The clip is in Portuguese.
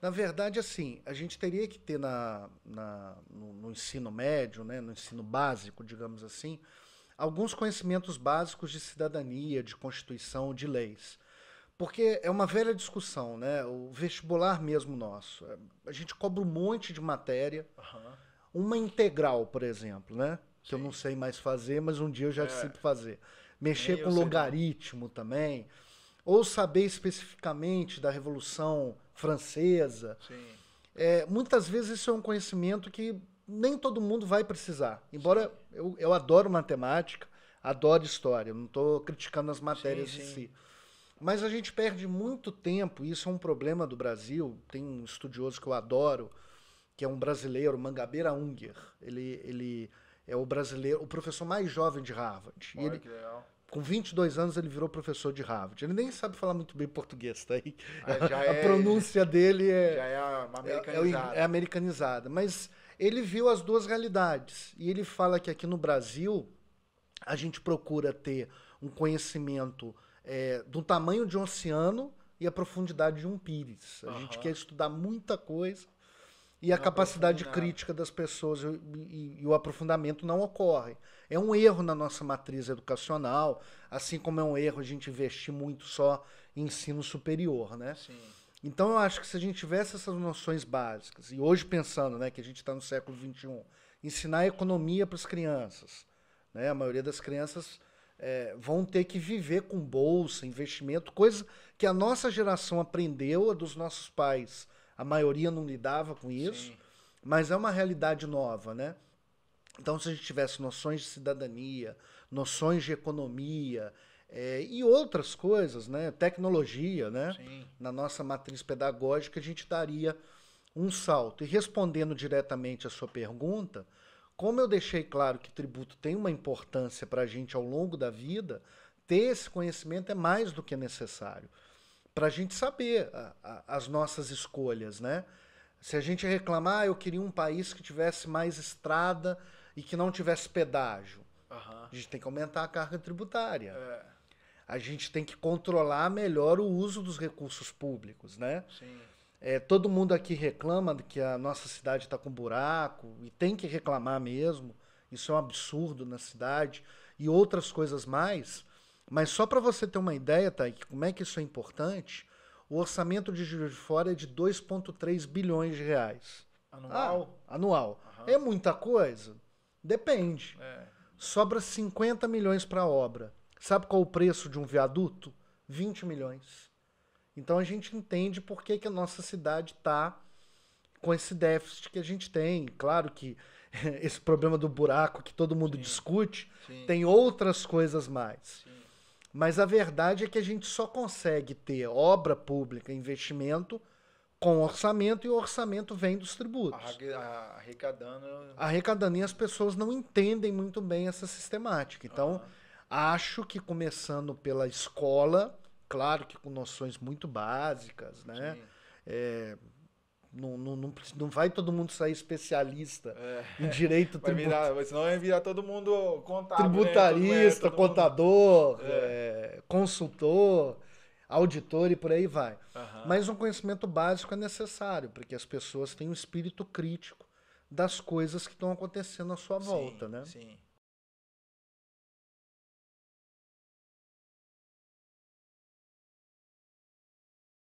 Na verdade, assim, a gente teria que ter na, na no, no, ensino médio, né, no ensino básico, digamos assim, alguns conhecimentos básicos de cidadania, de constituição, de leis. Porque é uma velha discussão, né? O vestibular mesmo nosso. É, a gente cobra um monte de matéria. Uhum. Uma integral, por exemplo, né? Sim. Que eu não sei mais fazer, mas um dia eu já é. sei fazer. Mexer Nem com logaritmo também ou saber especificamente da Revolução Francesa. É, muitas vezes isso é um conhecimento que nem todo mundo vai precisar. Embora eu, eu adoro matemática, adoro história, não estou criticando as matérias sim, em si. Mas a gente perde muito tempo, e isso é um problema do Brasil. Tem um estudioso que eu adoro, que é um brasileiro, Mangabeira Unger. Ele, ele é o brasileiro, o professor mais jovem de Harvard. Olha, ele, que legal com 22 anos ele virou professor de Harvard. Ele nem sabe falar muito bem português, tá aí. É, a é- pronúncia dele é, já é, é- americanizada. É, é americanizada. Mas ele viu as duas realidades. E ele fala que aqui no Brasil a gente procura ter um conhecimento é, do tamanho de um oceano e a profundidade de um pires. A uhum. gente quer estudar muita coisa e a capacidade crítica das pessoas e, e, e, o aprofundamento não ocorre. É um erro na nossa matriz educacional, assim como é um erro a gente investir muito só em ensino superior, né? Sim. Então eu acho que se a gente tivesse essas noções básicas, e hoje pensando né, que a gente está no século XXI, ensinar economia para as crianças. Né? A maioria das crianças é, vão ter que viver com bolsa, investimento, coisa que a nossa geração aprendeu, a dos nossos pais a maioria não lidava com isso, Sim. mas é uma realidade nova, né? Então, se a gente tivesse noções de cidadania, noções de economia é, e outras coisas, né? Tecnologia, né? Sim. Na nossa matriz pedagógica, a gente daria um salto. E respondendo diretamente à sua pergunta, como eu deixei claro que tributo tem uma importância para a gente ao longo da vida, ter esse conhecimento é mais do que necessário para a gente saber a, a, as nossas escolhas, né? Se a gente reclamar, ah, eu queria um país que tivesse mais estrada e que não tivesse pedágio. Uhum. A gente tem que aumentar a carga tributária. É. A gente tem que controlar melhor o uso dos recursos públicos, né? Sim. É, todo mundo aqui reclama que a nossa cidade está com buraco e tem que reclamar mesmo. Isso é um absurdo na cidade e outras coisas mais. Mas só para você ter uma ideia, tá, como é que isso é importante, o orçamento de Juiz de Fora é de 2,3 bilhões de reais. Anual? Ah, anual. Uhum. É muita coisa? Depende. É. Sobra 50 milhões para a obra. Sabe qual é o preço de um viaduto? 20 milhões. Então a gente entende por que, que a nossa cidade está com esse déficit que a gente tem. Claro que esse problema do buraco que todo mundo Sim. discute Sim. tem outras coisas mais. Sim. Mas a verdade é que a gente só consegue ter obra pública, investimento, com orçamento, e o orçamento vem dos tributos. Arrecadando. Arrecadando. E as pessoas não entendem muito bem essa sistemática. Então, acho que começando pela escola, claro que com noções muito básicas, né? É, não, não, não, não, vai todo mundo sair especialista é. em direito tributário. Vai virar, senão vai virar todo mundo contábil. Né? Tributarista, né? contador, mundo... É. é. consultor, auditor e por aí vai. Uhum. Mas um conhecimento básico é necessário, porque as pessoas têm um espírito crítico das coisas que estão acontecendo à sua sim, volta. Né? Sim.